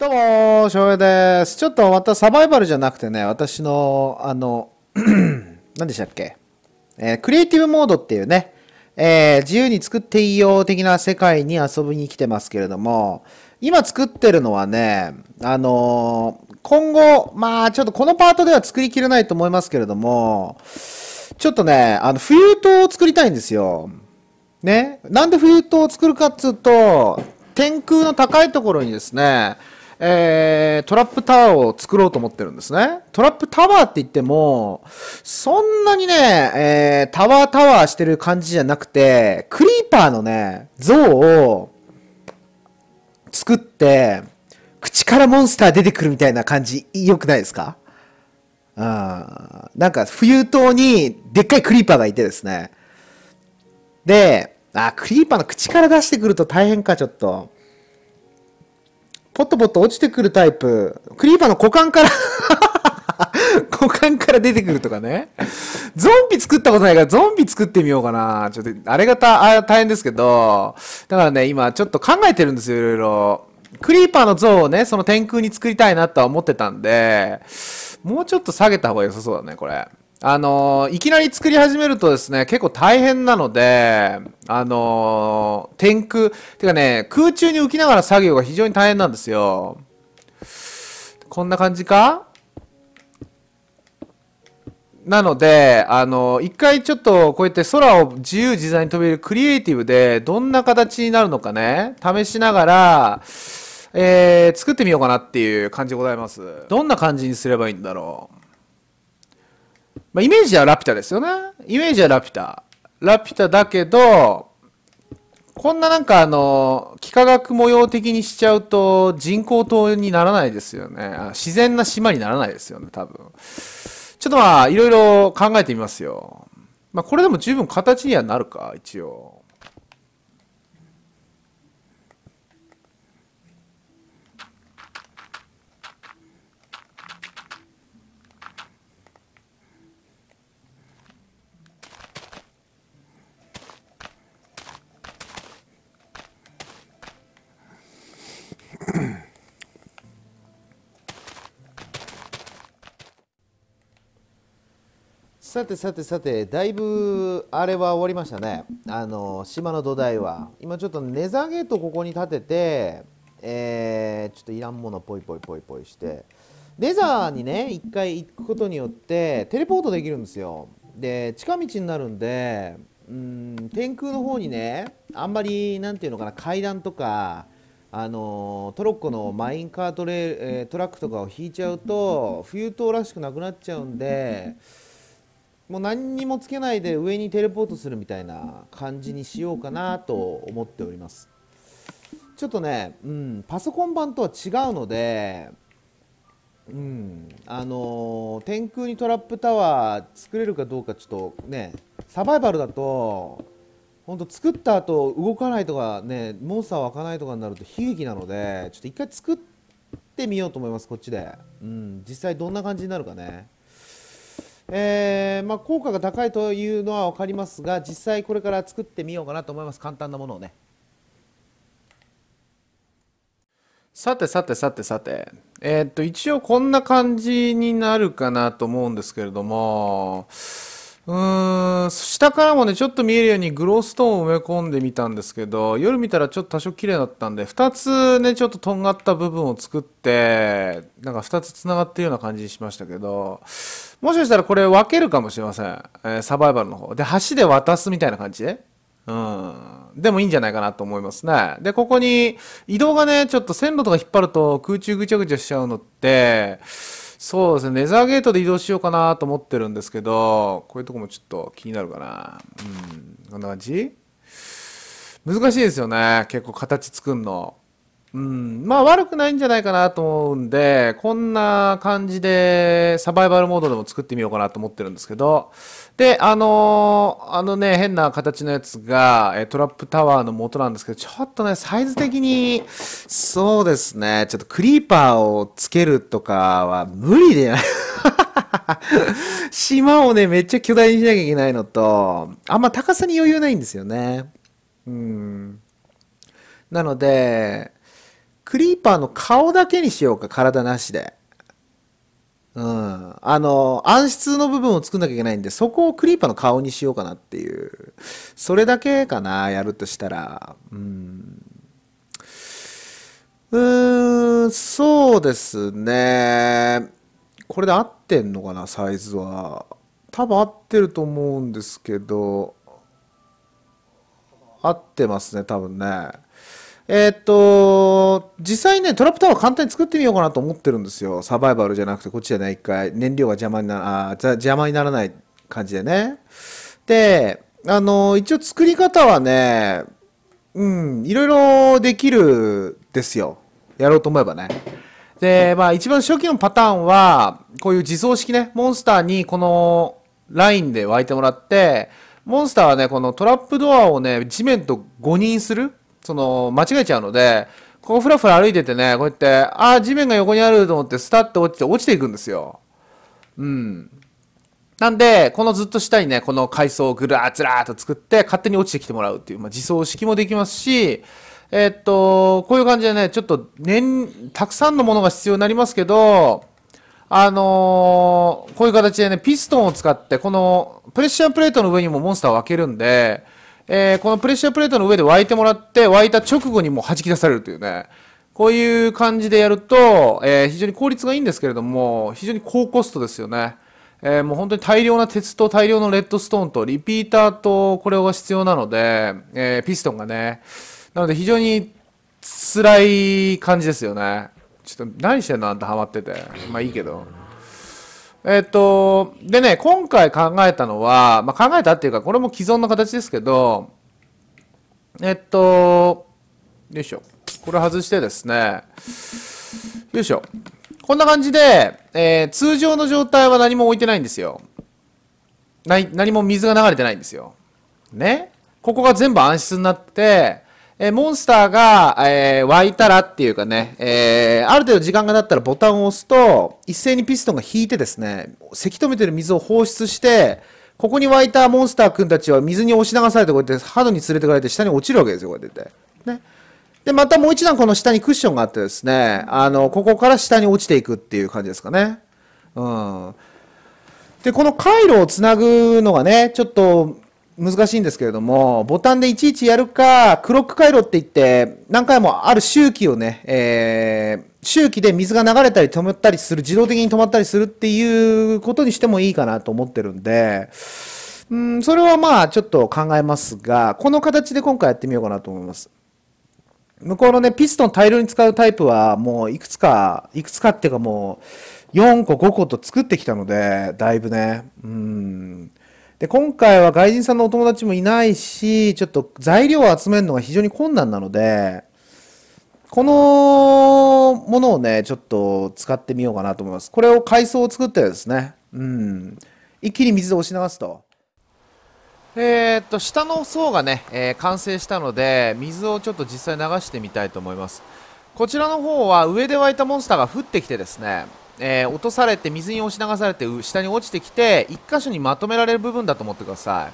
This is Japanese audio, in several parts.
どうも、翔平です。ちょっとまたサバイバルじゃなくてね、私の、あの、何でしたっけ、えー、クリエイティブモードっていうね、えー、自由に作っていいよ的な世界に遊びに来てますけれども、今作ってるのはね、あのー、今後、まあちょっとこのパートでは作りきれないと思いますけれども、ちょっとね、あの、冬刀を作りたいんですよ。ね。なんで冬刀を作るかっつうと、天空の高いところにですね、えー、トラップタワーを作ろうと思ってるんですね。トラップタワーって言っても、そんなにね、えー、タワータワーしてる感じじゃなくて、クリーパーのね、像を作って、口からモンスター出てくるみたいな感じ、良くないですかうん。なんか、冬島にでっかいクリーパーがいてですね。で、あ、クリーパーの口から出してくると大変か、ちょっと。ポトポト落ちてくるタイプ。クリーパーの股間から 股間から出てくるとかね。ゾンビ作ったことないから、ゾンビ作ってみようかな。ちょっと、あれが大変ですけど、だからね、今ちょっと考えてるんですよ、いろいろ。クリーパーの像をね、その天空に作りたいなとは思ってたんで、もうちょっと下げた方が良さそうだね、これ。あのいきなり作り始めるとですね、結構大変なので、あの天空、てかね、空中に浮きながら作業が非常に大変なんですよ。こんな感じかなので、あの、一回ちょっとこうやって空を自由自在に飛べるクリエイティブでどんな形になるのかね、試しながら、えー、作ってみようかなっていう感じでございます。どんな感じにすればいいんだろう。まあ、イメージはラピュタですよね。イメージはラピュタ。ラピュタだけど、こんななんかあの、幾何学模様的にしちゃうと人工島にならないですよね。自然な島にならないですよね、多分。ちょっとまあ、いろいろ考えてみますよ。まあ、これでも十分形にはなるか、一応。さてさてさてだいぶあれは終わりましたねあの島の土台は今ちょっと値下げとここに立ててえー、ちょっといらんものぽいぽいぽいぽいしてレザーにね一回行くことによってテレポートできるんですよで近道になるんでうん天空の方にねあんまり何ていうのかな階段とかあのトロッコのマインカートレートラックとかを引いちゃうと冬塔らしくなくなっちゃうんでもう何にもつけないで上にテレポートするみたいな感じにしようかなと思っておりますちょっとね、うん、パソコン版とは違うのでうん、あの天空にトラップタワー作れるかどうかちょっとねサバイバルだと本当作った後動かないとかねモンスター湧かないとかになると悲劇なのでちょっと一回作ってみようと思いますこっちで、うん、実際どんな感じになるかねえー、まあ、効果が高いというのは分かりますが実際これから作ってみようかなと思います簡単なものをねさてさてさてさてえー、っと一応こんな感じになるかなと思うんですけれどもうーん、下からもね、ちょっと見えるようにグローストーンを埋め込んでみたんですけど、夜見たらちょっと多少綺麗だったんで、2つね、ちょっととんがった部分を作って、なんか2つつながってるような感じにしましたけど、もしかしたらこれ分けるかもしれません。えー、サバイバルの方。で、橋で渡すみたいな感じで。うん。でもいいんじゃないかなと思いますね。で、ここに移動がね、ちょっと線路とか引っ張ると空中ぐちゃぐちゃしちゃうのって、そうですね、ネザーゲートで移動しようかなと思ってるんですけど、こういうとこもちょっと気になるかな。うん、こんな感じ難しいですよね、結構形作んの。うん、まあ悪くないんじゃないかなと思うんで、こんな感じでサバイバルモードでも作ってみようかなと思ってるんですけど、で、あのー、あのね、変な形のやつが、えトラップタワーの元なんですけど、ちょっとね、サイズ的に、そうですね、ちょっとクリーパーをつけるとかは無理で、島をね、めっちゃ巨大にしなきゃいけないのと、あんま高さに余裕ないんですよね。うん。なので、クリーパーの顔だけにしようか、体なしで。うん。あの、暗室の部分を作んなきゃいけないんで、そこをクリーパーの顔にしようかなっていう。それだけかな、やるとしたら。うん。うーん、そうですね。これで合ってんのかな、サイズは。多分合ってると思うんですけど、合ってますね、多分ね。えー、っと、実際ね、トラップタワー簡単に作ってみようかなと思ってるんですよ。サバイバルじゃなくて、こっちじゃない、一回。燃料が邪魔にな、あ、邪魔にならない感じでね。で、あの、一応作り方はね、うん、いろいろできるですよ。やろうと思えばね。で、まあ一番初期のパターンは、こういう自走式ね、モンスターにこのラインで湧いてもらって、モンスターはね、このトラップドアをね、地面と誤認する。その、間違えちゃうので、こうふらふら歩いててね、こうやって、ああ、地面が横にあると思って、スタッと落ちて、落ちていくんですよ。うん。なんで、このずっと下にね、この階層をぐらーつらーっと作って、勝手に落ちてきてもらうっていう、まあ、自走式もできますし、えー、っと、こういう感じでね、ちょっと年、たくさんのものが必要になりますけど、あのー、こういう形でね、ピストンを使って、このプレッシャープレートの上にもモンスターを開けるんで、えー、このプレッシャープレートの上で沸いてもらって、沸いた直後にもう弾き出されるというね、こういう感じでやると、えー、非常に効率がいいんですけれども、非常に高コストですよね。えー、もう本当に大量な鉄と大量のレッドストーンとリピーターとこれが必要なので、えピストンがね、なので非常に辛い感じですよね。ちょっと何してんのあんたハマってて。まあいいけど。えっと、でね、今回考えたのは、まあ、考えたっていうか、これも既存の形ですけど、えっと、よいしょ。これ外してですね、よいしょ。こんな感じで、えー、通常の状態は何も置いてないんですよ。何も水が流れてないんですよ。ね。ここが全部暗室になって、えモンスターが、えー、湧いたらっていうかね、えー、ある程度時間が経ったらボタンを押すと、一斉にピストンが引いてですね、せき止めてる水を放出して、ここに湧いたモンスター君たちは水に押し流されて、こうやってハドに連れてかれて下に落ちるわけですよ、こうやって。ね。で、またもう一段この下にクッションがあってですね、あの、ここから下に落ちていくっていう感じですかね。うん。で、この回路をつなぐのがね、ちょっと、難しいんですけれども、ボタンでいちいちやるか、クロック回路って言って、何回もある周期をね、えー、周期で水が流れたり止まったりする、自動的に止まったりするっていうことにしてもいいかなと思ってるんで、うん、それはまあちょっと考えますが、この形で今回やってみようかなと思います。向こうのね、ピストン大量に使うタイプはもういくつか、いくつかっていうかもう、4個5個と作ってきたので、だいぶね、うん、で、今回は外人さんのお友達もいないし、ちょっと材料を集めるのが非常に困難なので、このものをね、ちょっと使ってみようかなと思います。これを海藻を作ってですね、うん、一気に水で押し流すと。えー、っと、下の層がね、えー、完成したので、水をちょっと実際流してみたいと思います。こちらの方は上で沸いたモンスターが降ってきてですね、えー、落とされて水に押し流されて下に落ちてきて1箇所にまとめられる部分だと思ってください、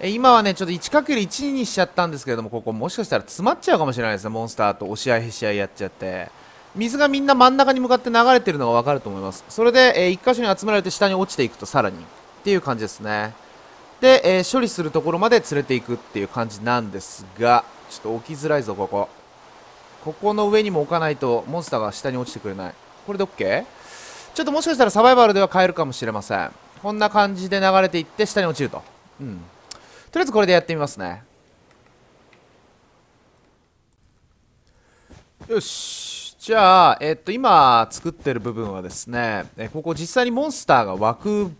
えー、今はねちょっと 1×1 にしちゃったんですけれどもここもしかしたら詰まっちゃうかもしれないですねモンスターと押し合いへし合いやっちゃって水がみんな真ん中に向かって流れてるのが分かると思いますそれで、えー、1箇所に集められて下に落ちていくとさらにっていう感じですねで、えー、処理するところまで連れていくっていう感じなんですがちょっと置きづらいぞここここの上にも置かないとモンスターが下に落ちてくれないこれで OK? ちょっともしかしたらサバイバルでは変えるかもしれませんこんな感じで流れていって下に落ちるとうんとりあえずこれでやってみますねよしじゃあ、えっと、今作ってる部分はですねここ実際にモンスターが湧く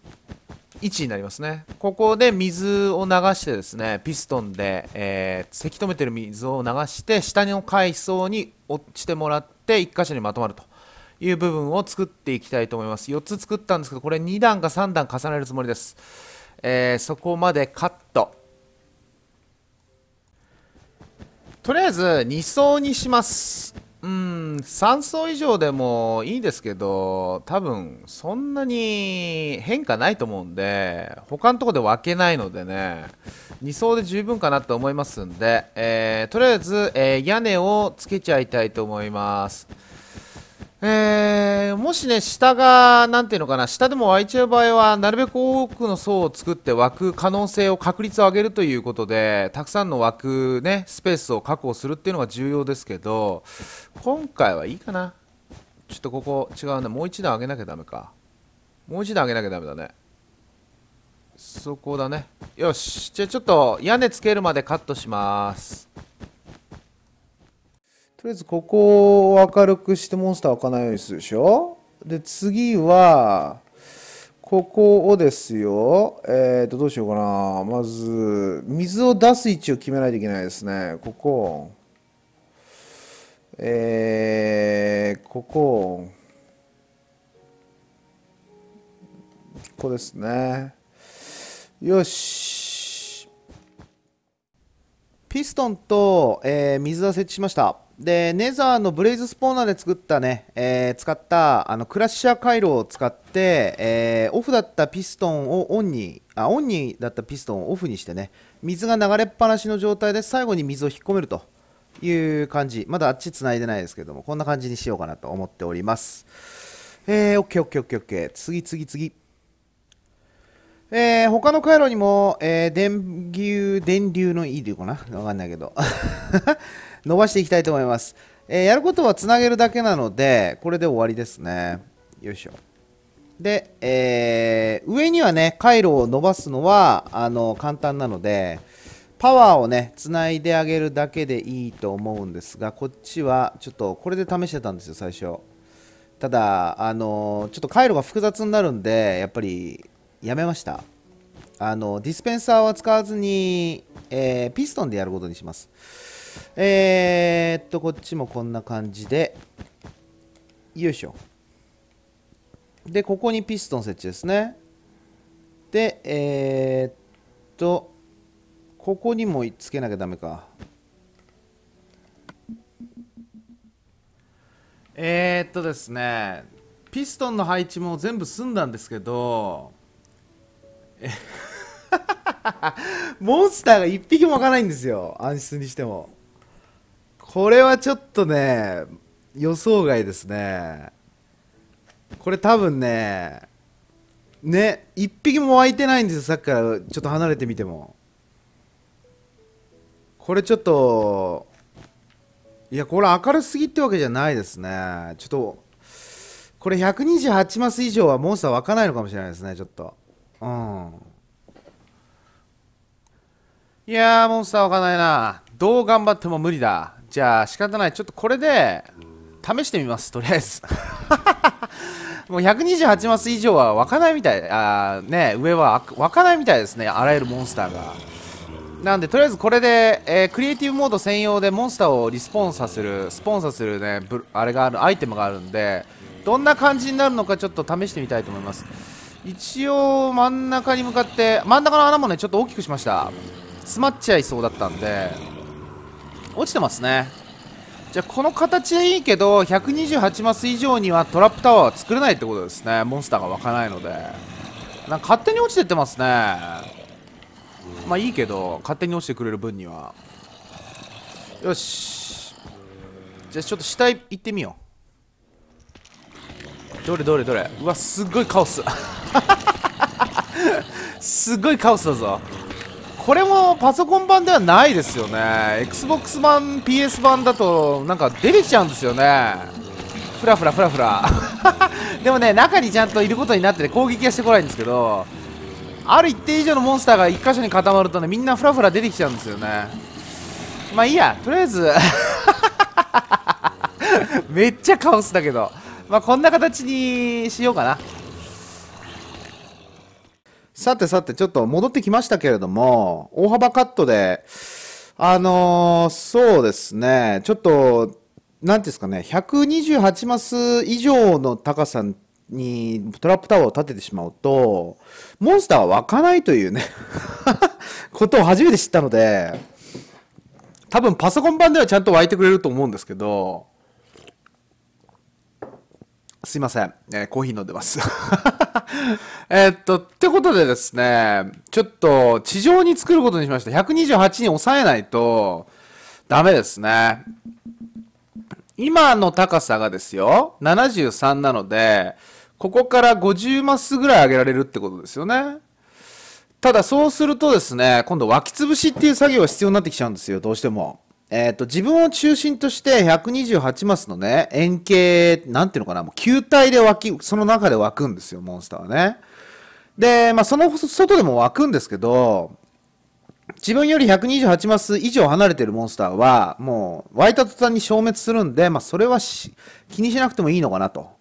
位置になりますねここで水を流してですねピストンで、えー、せき止めてる水を流して下の階層に落ちてもらって1箇所にまとまるという部分を作っていきたいと思います4つ作ったんですけどこれ2段か3段重ねるつもりです、えー、そこまでカットとりあえず2層にしますうん3層以上でもいいですけど多分そんなに変化ないと思うんで他のとこで分けないのでね2層で十分かなと思いますんで、えー、とりあえず、えー、屋根をつけちゃいたいと思います。えー、もしね、下が、なんていうのかな、下でも湧いちゃう場合は、なるべく多くの層を作って湧く可能性を、確率を上げるということで、たくさんの湧くね、スペースを確保するっていうのが重要ですけど、今回はいいかな。ちょっとここ、違うね、もう一段上げなきゃダメか。もう一段上げなきゃダメだね。そこだね。よし。じゃあちょっと屋根つけるまでカットします。とりあえずここを明るくしてモンスター開かないようにするでしょで、次は、ここをですよ、えっ、ー、と、どうしようかな。まず、水を出す位置を決めないといけないですね。ここ。えー、ここ。ここですね。よし。ピストンと、えー、水は設置しました。で、ネザーのブレイズスポーナーで作ったね、えー、使ったあのクラッシャー回路を使って、えー、オフだったピストンをオンに、あ、オンにだったピストンをオフにしてね、水が流れっぱなしの状態で最後に水を引っ込めるという感じ。まだあっち繋いでないですけども、こんな感じにしようかなと思っております。えー、OK、OK、OK、OK。次、次、次。えー、他の回路にも、えー、電流、電流のいいというかなわかんないけど。伸ばしていきたいと思います。えー、やることはつなげるだけなので、これで終わりですね。よいしょ。で、えー、上にはね、回路を伸ばすのは、あの、簡単なので、パワーをね、つないであげるだけでいいと思うんですが、こっちは、ちょっと、これで試してたんですよ、最初。ただ、あの、ちょっと回路が複雑になるんで、やっぱり、やめました。あの、ディスペンサーは使わずに、えー、ピストンでやることにします。えー、っと、こっちもこんな感じで、よいしょ。で、ここにピストン設置ですね。で、えー、っと、ここにもつけなきゃダメか。えー、っとですね、ピストンの配置も全部済んだんですけど、モンスターが1匹も開かないんですよ。暗室にしても。これはちょっとね、予想外ですね。これ多分ね、ね、一匹も湧いてないんですよ、さっきからちょっと離れてみても。これちょっと、いや、これ明るすぎってわけじゃないですね。ちょっと、これ128マス以上はモンスター湧かないのかもしれないですね、ちょっと。うん。いやー、モンスター湧かないな。どう頑張っても無理だ。じゃあ仕方ないちょっとこれで試してみますとりあえず もう128マス以上は湧かないみたいあね上は湧かないみたいですねあらゆるモンスターがなんでとりあえずこれで、えー、クリエイティブモード専用でモンスターをリスポンサするスポンサするねあれがあるアイテムがあるんでどんな感じになるのかちょっと試してみたいと思います一応真ん中に向かって真ん中の穴もねちょっと大きくしました詰まっちゃいそうだったんで落ちてますねじゃあこの形はいいけど128マス以上にはトラップタワーは作れないってことですねモンスターが湧かないのでなんか勝手に落ちてってますねまあいいけど勝手に落ちてくれる分にはよしじゃあちょっと下行ってみようどれどれどれうわすっごいカオス すっごいカオスだぞこれもパソコン版ではないですよね XBOX 版 PS 版だとなんか出てきちゃうんですよねふらふらふらふらでもね中にちゃんといることになってて攻撃はしてこないんですけどある一定以上のモンスターが1箇所に固まるとねみんなふらふら出てきちゃうんですよねまあいいやとりあえず めっちゃカオスだけどまあこんな形にしようかなさてさて、ちょっと戻ってきましたけれども、大幅カットで、あのー、そうですね、ちょっと、なんですかね、128マス以上の高さにトラップタワーを立ててしまうと、モンスターは湧かないというね ことを初めて知ったので、多分パソコン版ではちゃんと湧いてくれると思うんですけど、すいません。えー、コーヒー飲んでます。えっと、ってことでですね、ちょっと地上に作ることにしました。128に抑えないとダメですね。今の高さがですよ、73なので、ここから50マスぐらい上げられるってことですよね。ただそうするとですね、今度湧き潰しっていう作業が必要になってきちゃうんですよ、どうしても。えっ、ー、と、自分を中心として128マスのね、円形、なんていうのかな、もう球体で湧き、その中で湧くんですよ、モンスターはね。で、まあ、その外でも湧くんですけど、自分より128マス以上離れてるモンスターは、もう湧いた途端に消滅するんで、まあ、それは気にしなくてもいいのかなと。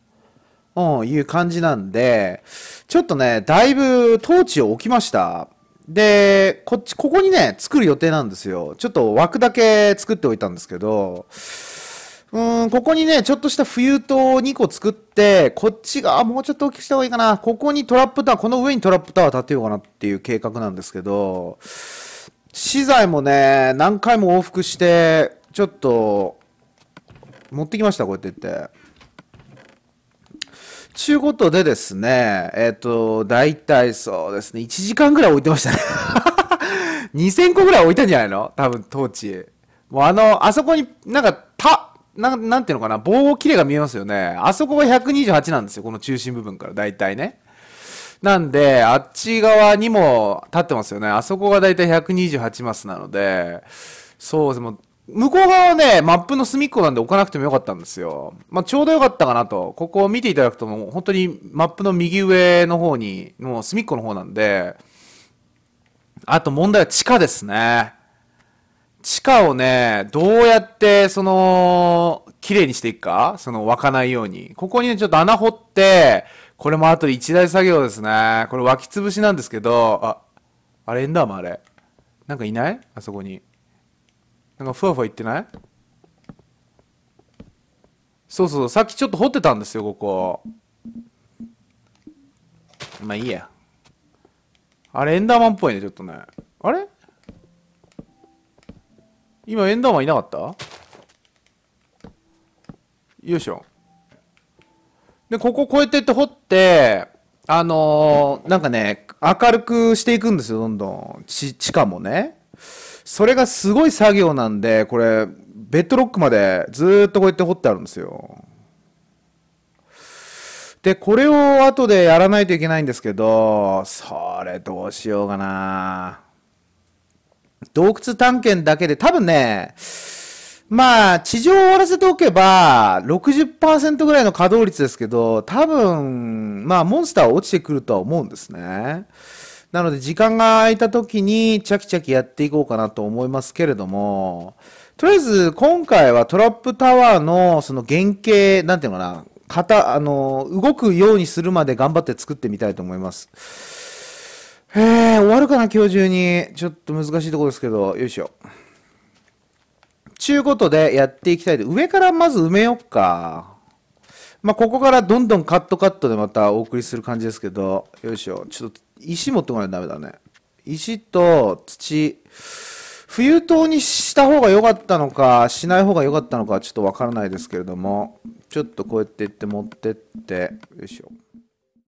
うん、いう感じなんで、ちょっとね、だいぶ統治を置きました。で、こっち、ここにね、作る予定なんですよ。ちょっと枠だけ作っておいたんですけど、うん、ここにね、ちょっとした冬と2個作って、こっちが、もうちょっと大きくした方がいいかな。ここにトラップタワー、この上にトラップタワー建てようかなっていう計画なんですけど、資材もね、何回も往復して、ちょっと、持ってきました、こうやって言って。ちゅうことでですね、えっ、ー、と、大体そうですね、1時間ぐらい置いてましたね。2000 個ぐらい置いたんじゃないの多分、当地。もうあの、あそこになんか、た、ななんていうのかな、棒切れが見えますよね。あそこが128なんですよ、この中心部分から、だいたいね。なんで、あっち側にも立ってますよね。あそこが大体128マスなので、そうです。も向こう側はね、マップの隅っこなんで置かなくてもよかったんですよ。まあ、ちょうどよかったかなと。ここを見ていただくと、もう本当にマップの右上の方に、もう隅っこの方なんで、あと問題は地下ですね。地下をね、どうやって、その、綺麗にしていくかその、湧かないように。ここにね、ちょっと穴掘って、これも後で一大作業ですね。これ湧き潰しなんですけど、あ、あれエンダーマンあれ。なんかいないあそこに。なんかふわふわ言ってないそうそう、さっきちょっと掘ってたんですよ、ここ。まあいいや。あれ、エンダーマンっぽいね、ちょっとね。あれ今、エンダーマンいなかったよいしょ。で、ここ越えてって掘って、あのー、なんかね、明るくしていくんですよ、どんどん。地下もね。それがすごい作業なんで、これ、ベッドロックまでずっとこうやって掘ってあるんですよ。で、これを後でやらないといけないんですけど、それどうしようかな。洞窟探検だけで、多分ね、まあ、地上を終わらせておけば、60%ぐらいの稼働率ですけど、多分、まあ、モンスターは落ちてくるとは思うんですね。なので時間が空いた時にチャキチャキやっていこうかなと思いますけれども、とりあえず今回はトラップタワーのその原型、なんていうのかな、型、あの、動くようにするまで頑張って作ってみたいと思います。え終わるかな、今日中に。ちょっと難しいところですけど、よいしょ。ちゅうことでやっていきたいで、上からまず埋めよっか。まあ、ここからどんどんカットカットでまたお送りする感じですけど、よいしょ。ちょっと石持ってこないとダメだね。石と土。冬冬にした方が良かったのか、しない方が良かったのか、ちょっとわからないですけれども、ちょっとこうやっていって持ってって、よいしょ。